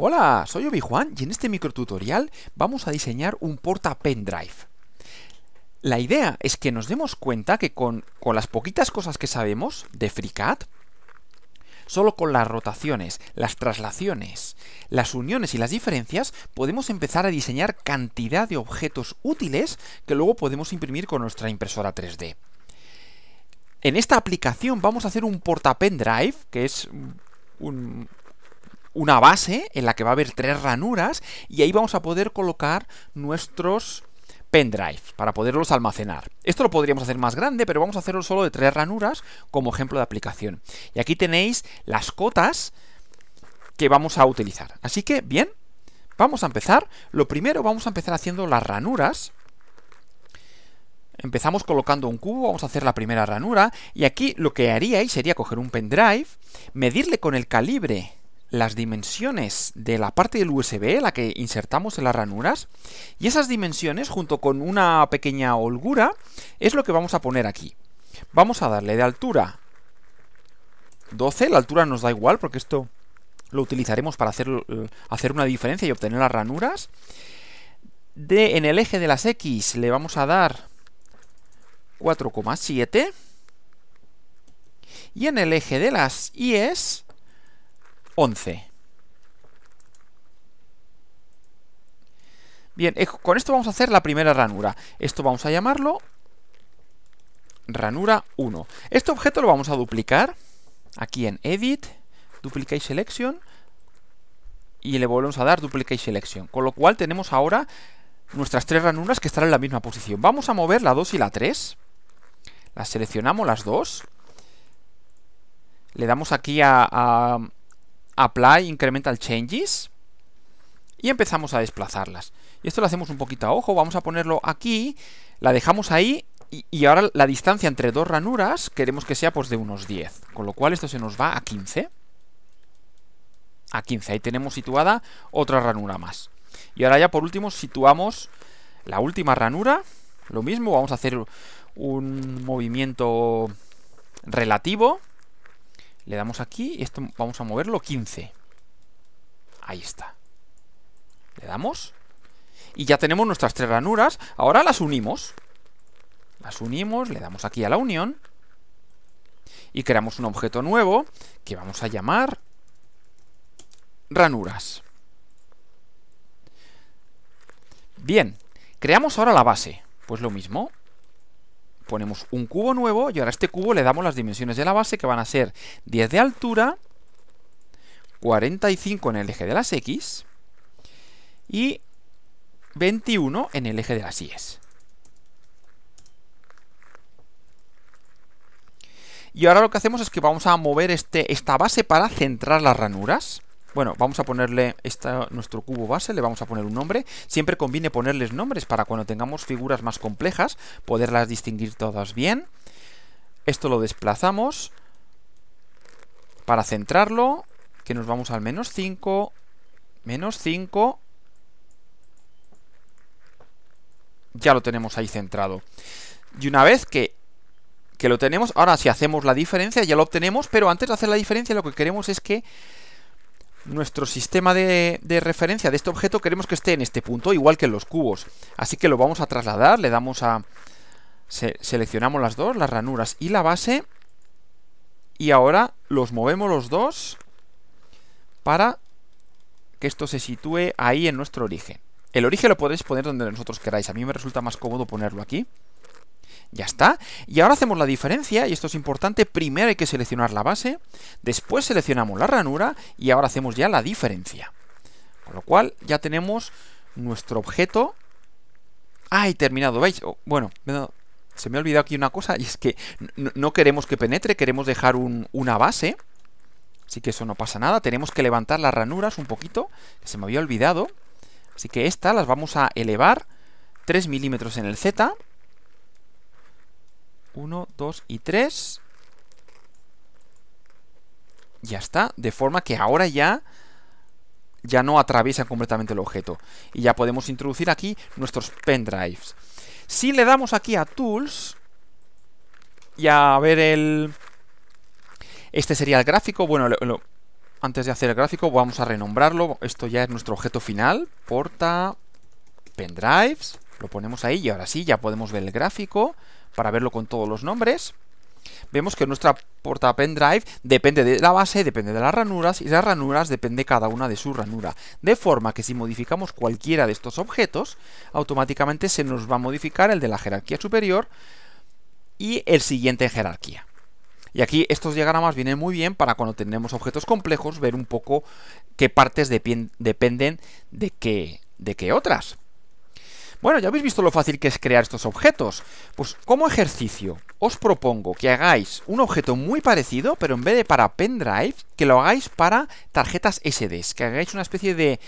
Hola, soy Obi-Juan y en este microtutorial vamos a diseñar un porta pendrive. La idea es que nos demos cuenta que con, con las poquitas cosas que sabemos de FreeCAD, solo con las rotaciones, las traslaciones, las uniones y las diferencias, podemos empezar a diseñar cantidad de objetos útiles que luego podemos imprimir con nuestra impresora 3D. En esta aplicación vamos a hacer un porta pendrive, que es un, una base en la que va a haber tres ranuras y ahí vamos a poder colocar nuestros pendrives para poderlos almacenar. Esto lo podríamos hacer más grande, pero vamos a hacerlo solo de tres ranuras como ejemplo de aplicación. Y aquí tenéis las cotas que vamos a utilizar. Así que, bien, vamos a empezar. Lo primero, vamos a empezar haciendo las ranuras. Empezamos colocando un cubo, vamos a hacer la primera ranura, y aquí lo que haríais sería coger un pendrive, medirle con el calibre las dimensiones de la parte del USB, la que insertamos en las ranuras, y esas dimensiones, junto con una pequeña holgura, es lo que vamos a poner aquí. Vamos a darle de altura 12, la altura nos da igual porque esto lo utilizaremos para hacer, eh, hacer una diferencia y obtener las ranuras. De, en el eje de las X le vamos a dar 4,7 y en el eje de las Y es Bien, eh, con esto vamos a hacer la primera ranura. Esto vamos a llamarlo ranura 1. Este objeto lo vamos a duplicar aquí en Edit, Duplicate Selection y le volvemos a dar Duplicate Selection. Con lo cual tenemos ahora nuestras tres ranuras que están en la misma posición. Vamos a mover la 2 y la 3. Las seleccionamos las dos. Le damos aquí a Apply Incremental Changes y empezamos a desplazarlas. Y esto lo hacemos un poquito a ojo, vamos a ponerlo aquí, la dejamos ahí y, ahora la distancia entre dos ranuras queremos que sea pues de unos 10, con lo cual esto se nos va a 15. A 15, ahí tenemos situada otra ranura más. Y ahora ya por último situamos la última ranura, lo mismo, vamos a hacer un movimiento relativo le damos aquí y esto vamos a moverlo 15. Ahí está. Le damos. Y ya tenemos nuestras tres ranuras. Ahora las unimos. Las unimos, le damos aquí a la unión. Y creamos un objeto nuevo que vamos a llamar ranuras. Bien, creamos ahora la base. Pues lo mismo, ponemos un cubo nuevo y ahora a este cubo le damos las dimensiones de la base que van a ser 10 de altura, 45 en el eje de las X y 21 en el eje de las Y. Y ahora lo que hacemos es que vamos a mover este, esta base para centrar las ranuras. Bueno, vamos a ponerle nuestro cubo base, le vamos a poner un nombre. Siempre conviene ponerles nombres para cuando tengamos figuras más complejas, poderlas distinguir todas bien. Esto lo desplazamos para centrarlo, que nos vamos al menos 5, menos 5. Ya lo tenemos ahí centrado. Y una vez que que lo tenemos. Ahora, si hacemos la diferencia, ya lo obtenemos, pero antes de hacer la diferencia, lo que queremos es que nuestro sistema de, referencia de este objeto queremos que esté en este punto, igual que en los cubos. Así que lo vamos a trasladar, le damos a... seleccionamos las dos, las ranuras y la base. Y ahora los movemos los dos para que esto se sitúe ahí en nuestro origen. El origen lo podéis poner donde nosotros queráis. A mí me resulta más cómodo ponerlo aquí. Ya está. Y ahora hacemos la diferencia, y esto es importante, primero hay que seleccionar la base, después seleccionamos la ranura y ahora hacemos ya la diferencia. Con lo cual ya tenemos nuestro objeto... ¡Ay, terminado! ¿Veis? Oh, bueno, se me ha olvidado aquí una cosa, y es que no queremos que penetre, queremos dejar una base. Así que eso no pasa nada. Tenemos que levantar las ranuras un poquito, se me había olvidado. Así que esta las vamos a elevar 3 milímetros en el Z 1, 2 y 3. Ya está, de forma que ahora ya ya no atraviesa completamente el objeto. Y ya podemos introducir aquí nuestros pendrives. Si le damos aquí a Tools y a ver el... Este sería el gráfico. Bueno, antes de hacer el gráfico vamos a renombrarlo. Esto ya es nuestro objeto final. Porta pendrives. Lo ponemos ahí y ahora sí, ya podemos ver el gráfico para verlo con todos los nombres. Vemos que nuestra porta pendrive depende de la base, depende de las ranuras y las ranuras depende cada una de su ranura. De forma que si modificamos cualquiera de estos objetos, automáticamente se nos va a modificar el de la jerarquía superior y el siguiente en jerarquía. Y aquí estos diagramas vienen muy bien para cuando tenemos objetos complejos ver un poco qué partes dependen de qué, de qué otras. Bueno, ya habéis visto lo fácil que es crear estos objetos. Pues como ejercicio, os propongo que hagáis un objeto muy parecido, pero en vez de para pendrive, que lo hagáis para tarjetas SD, que hagáis una especie de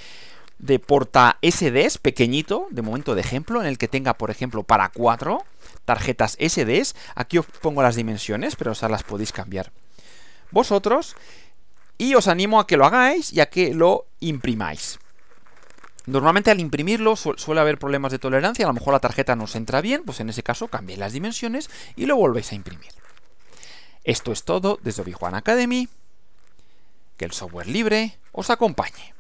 de porta SDs pequeñito, de momento de ejemplo, en el que tenga, por ejemplo, para cuatro tarjetas SDs. Aquí os pongo las dimensiones, pero las podéis cambiar vosotros. Y os animo a que lo hagáis y a que lo imprimáis. Normalmente al imprimirlo suele haber problemas de tolerancia, a lo mejor la tarjeta no se entra bien, pues en ese caso cambiéis las dimensiones y lo volvéis a imprimir. Esto es todo desde obi Academy. Que el software libre os acompañe.